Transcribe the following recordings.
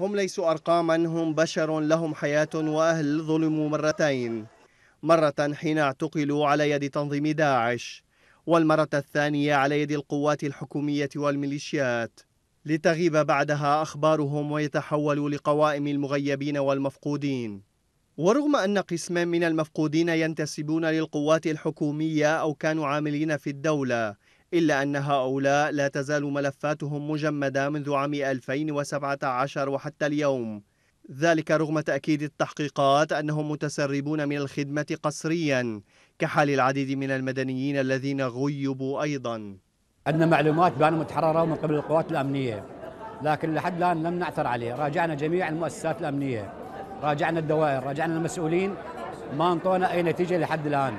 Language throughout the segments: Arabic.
هم ليسوا أرقاما هم بشر لهم حياة وأهل ظلموا مرتين مرة حين اعتقلوا على يد تنظيم داعش والمرة الثانية على يد القوات الحكومية والميليشيات لتغيب بعدها أخبارهم ويتحولوا لقوائم المغيبين والمفقودين ورغم أن قسما من المفقودين ينتسبون للقوات الحكومية أو كانوا عاملين في الدولة إلا أن هؤلاء لا تزال ملفاتهم مجمدة منذ عام 2017 وحتى اليوم ذلك رغم تأكيد التحقيقات أنهم متسربون من الخدمة قسريا كحال العديد من المدنيين الذين غيبوا أيضا عندنا معلومات بأنهم متحررة من قبل القوات الأمنية لكن لحد الآن لم نعثر عليه راجعنا جميع المؤسسات الأمنية راجعنا الدوائر راجعنا المسؤولين ما انطونا أي نتيجة لحد الآن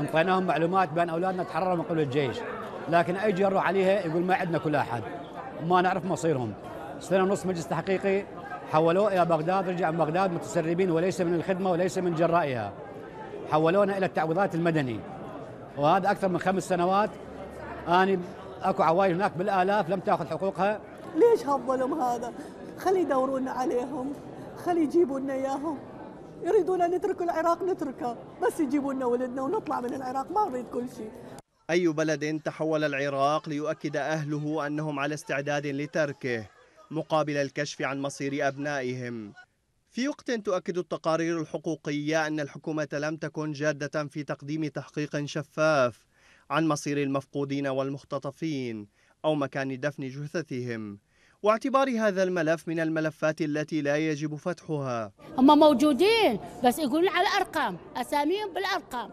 انطيناهم معلومات بان اولادنا تحرروا من قبل الجيش لكن اي جروا عليها يقول ما عندنا كل احد ما نعرف مصيرهم سنه ونص مجلس تحقيقي حولوه الى بغداد رجع من بغداد متسربين وليس من الخدمه وليس من جرائها حولونا الى التعويضات المدني وهذا اكثر من خمس سنوات اني اكو عوائل هناك بالالاف لم تاخذ حقوقها ليش هالظلم هذا؟ خلي يدورون عليهم خلي يجيبوا لنا اياهم يريدونا نترك العراق نتركه بس يجيبوا لنا ولدنا ونطلع من العراق ما نريد كل شيء أي بلد تحول العراق ليؤكد أهله أنهم على استعداد لتركه مقابل الكشف عن مصير أبنائهم في وقت تؤكد التقارير الحقوقية أن الحكومة لم تكن جادة في تقديم تحقيق شفاف عن مصير المفقودين والمختطفين أو مكان دفن جثثهم واعتبار هذا الملف من الملفات التي لا يجب فتحها هم موجودين بس يقولون على أرقام أساميهم بالأرقام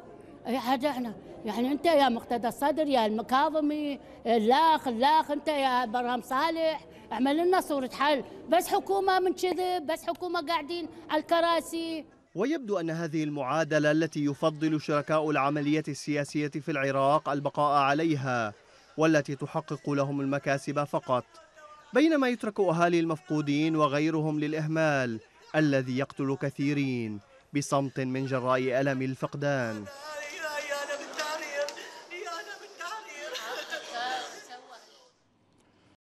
إيه، هذا احنا يعني انت يا مقتدى الصدر يا المكاظمي اللاخ اللاخ انت يا برام صالح اعمل لنا صورة حل بس حكومة من كذب بس حكومة قاعدين على الكراسي ويبدو أن هذه المعادلة التي يفضل شركاء العملية السياسية في العراق البقاء عليها والتي تحقق لهم المكاسب فقط بينما يترك أهالي المفقودين وغيرهم للإهمال الذي يقتل كثيرين بصمت من جراء ألم الفقدان